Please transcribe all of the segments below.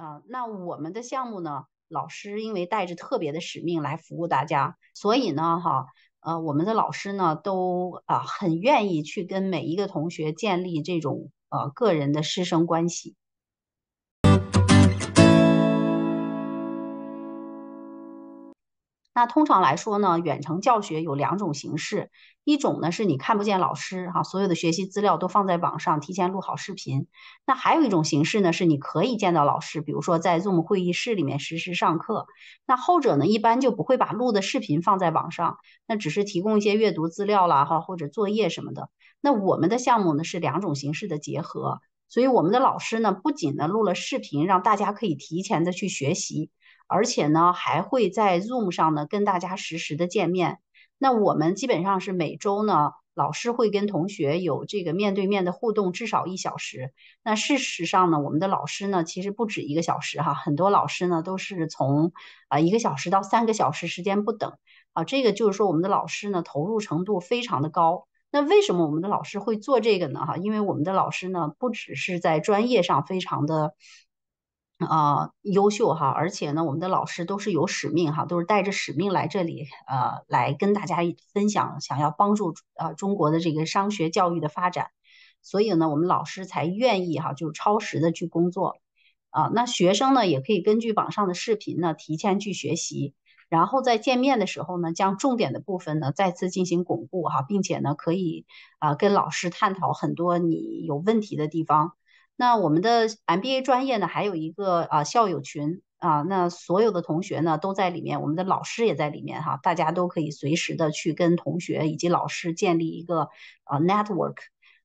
啊，那我们的项目呢？老师因为带着特别的使命来服务大家，所以呢，哈，呃，我们的老师呢都啊很愿意去跟每一个同学建立这种呃个人的师生关系。那通常来说呢，远程教学有两种形式，一种呢是你看不见老师哈，所有的学习资料都放在网上，提前录好视频。那还有一种形式呢，是你可以见到老师，比如说在 Zoom 会议室里面实时上课。那后者呢，一般就不会把录的视频放在网上，那只是提供一些阅读资料啦哈，或者作业什么的。那我们的项目呢是两种形式的结合，所以我们的老师呢不仅呢录了视频，让大家可以提前的去学习。而且呢，还会在 Zoom 上呢跟大家实时的见面。那我们基本上是每周呢，老师会跟同学有这个面对面的互动，至少一小时。那事实上呢，我们的老师呢，其实不止一个小时哈，很多老师呢都是从啊一个小时到三个小时时间不等。啊，这个就是说我们的老师呢投入程度非常的高。那为什么我们的老师会做这个呢？哈，因为我们的老师呢不只是在专业上非常的。呃，优秀哈，而且呢，我们的老师都是有使命哈，都是带着使命来这里，呃，来跟大家分享，想要帮助呃中国的这个商学教育的发展，所以呢，我们老师才愿意哈，就是超时的去工作，啊，那学生呢，也可以根据网上的视频呢，提前去学习，然后在见面的时候呢，将重点的部分呢再次进行巩固哈，并且呢，可以啊跟老师探讨很多你有问题的地方。那我们的 MBA 专业呢，还有一个啊校友群啊，那所有的同学呢都在里面，我们的老师也在里面哈，大家都可以随时的去跟同学以及老师建立一个啊 network，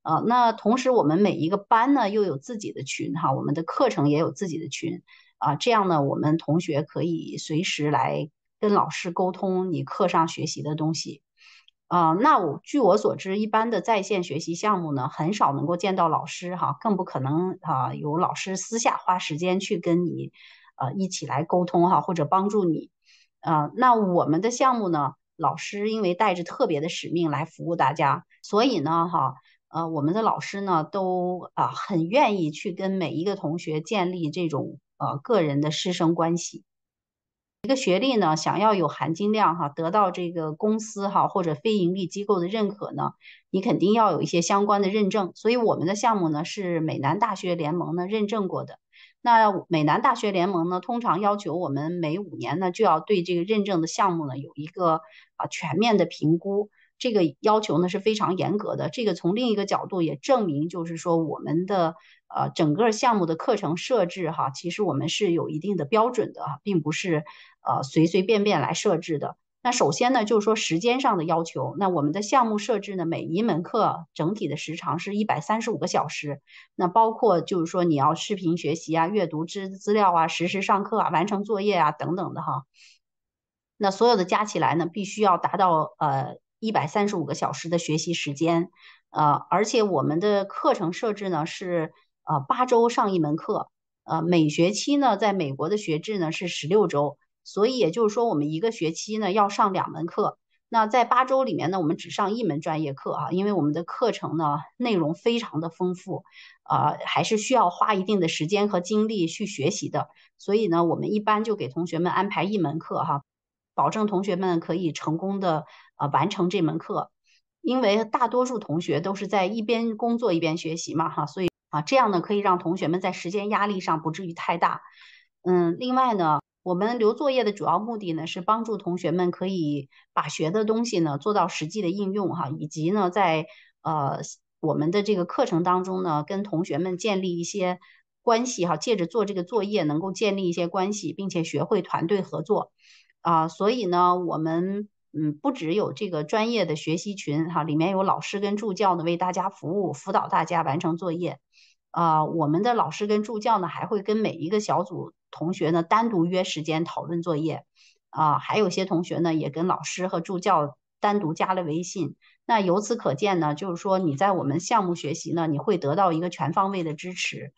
啊，那同时我们每一个班呢又有自己的群哈，我们的课程也有自己的群啊，这样呢我们同学可以随时来跟老师沟通你课上学习的东西。啊，那我据我所知，一般的在线学习项目呢，很少能够见到老师哈，更不可能啊有老师私下花时间去跟你，呃，一起来沟通哈，或者帮助你。啊，那我们的项目呢，老师因为带着特别的使命来服务大家，所以呢，哈，呃，我们的老师呢都啊很愿意去跟每一个同学建立这种呃个人的师生关系。一个学历呢，想要有含金量哈，得到这个公司哈或者非盈利机构的认可呢，你肯定要有一些相关的认证。所以我们的项目呢是美南大学联盟呢认证过的。那美南大学联盟呢，通常要求我们每五年呢就要对这个认证的项目呢有一个啊全面的评估。这个要求呢是非常严格的。这个从另一个角度也证明，就是说我们的。呃，整个项目的课程设置哈，其实我们是有一定的标准的，并不是呃随随便便来设置的。那首先呢，就是说时间上的要求，那我们的项目设置呢，每一门课整体的时长是一百三十五个小时，那包括就是说你要视频学习啊、阅读资资料啊、实时上课啊、完成作业啊等等的哈，那所有的加起来呢，必须要达到呃一百三十五个小时的学习时间，呃，而且我们的课程设置呢是。呃，八周上一门课，呃，每学期呢，在美国的学制呢是十六周，所以也就是说，我们一个学期呢要上两门课。那在八周里面呢，我们只上一门专业课哈，因为我们的课程呢内容非常的丰富，呃，还是需要花一定的时间和精力去学习的。所以呢，我们一般就给同学们安排一门课哈，保证同学们可以成功的呃完成这门课，因为大多数同学都是在一边工作一边学习嘛哈，所以。啊，这样呢可以让同学们在时间压力上不至于太大。嗯，另外呢，我们留作业的主要目的呢是帮助同学们可以把学的东西呢做到实际的应用哈，以及呢在呃我们的这个课程当中呢跟同学们建立一些关系哈，借着做这个作业能够建立一些关系，并且学会团队合作。啊，所以呢我们。嗯，不只有这个专业的学习群哈，里面有老师跟助教呢为大家服务，辅导大家完成作业。啊，我们的老师跟助教呢还会跟每一个小组同学呢单独约时间讨论作业。啊，还有些同学呢也跟老师和助教单独加了微信。那由此可见呢，就是说你在我们项目学习呢，你会得到一个全方位的支持。